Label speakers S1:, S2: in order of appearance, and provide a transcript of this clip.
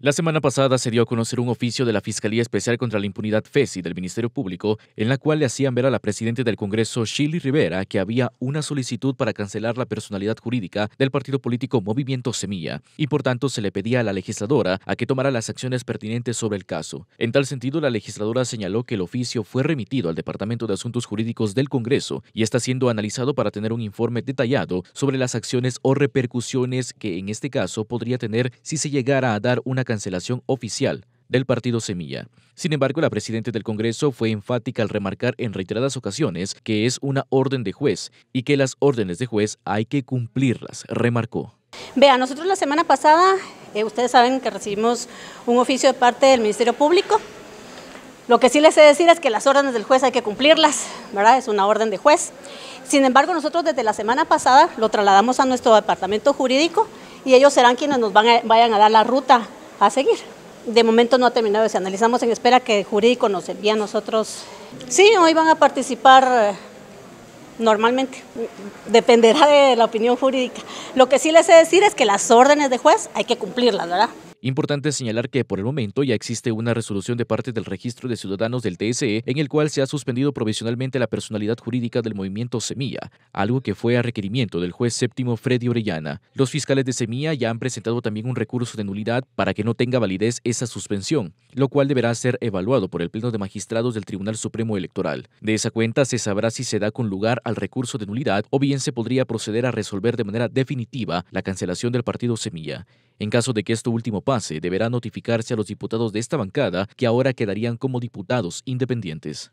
S1: La semana pasada se dio a conocer un oficio de la Fiscalía Especial contra la Impunidad FESI del Ministerio Público, en la cual le hacían ver a la presidenta del Congreso, Shirley Rivera, que había una solicitud para cancelar la personalidad jurídica del partido político Movimiento Semilla, y por tanto se le pedía a la legisladora a que tomara las acciones pertinentes sobre el caso. En tal sentido, la legisladora señaló que el oficio fue remitido al Departamento de Asuntos Jurídicos del Congreso y está siendo analizado para tener un informe detallado sobre las acciones o repercusiones que en este caso podría tener si se llegara a dar una cancelación cancelación oficial del partido Semilla. Sin embargo, la presidenta del Congreso fue enfática al remarcar en reiteradas ocasiones que es una orden de juez y que las órdenes de juez hay que cumplirlas, remarcó.
S2: Vea, nosotros la semana pasada, eh, ustedes saben que recibimos un oficio de parte del Ministerio Público. Lo que sí les he de decir es que las órdenes del juez hay que cumplirlas, ¿verdad? Es una orden de juez. Sin embargo, nosotros desde la semana pasada lo trasladamos a nuestro departamento jurídico y ellos serán quienes nos vayan a dar la ruta a seguir. De momento no ha terminado se analizamos en espera que el jurídico nos envíe a nosotros. Sí, hoy van a participar eh, normalmente, dependerá de la opinión jurídica. Lo que sí les he decir es que las órdenes de juez hay que cumplirlas, ¿verdad?
S1: Importante señalar que por el momento ya existe una resolución de parte del registro de ciudadanos del TSE en el cual se ha suspendido provisionalmente la personalidad jurídica del movimiento Semilla, algo que fue a requerimiento del juez séptimo Freddy Orellana. Los fiscales de Semilla ya han presentado también un recurso de nulidad para que no tenga validez esa suspensión, lo cual deberá ser evaluado por el Pleno de Magistrados del Tribunal Supremo Electoral. De esa cuenta se sabrá si se da con lugar al recurso de nulidad o bien se podría proceder a resolver de manera definitiva la cancelación del partido Semilla. En caso de que esto último pase, deberá notificarse a los diputados de esta bancada que ahora quedarían como diputados independientes.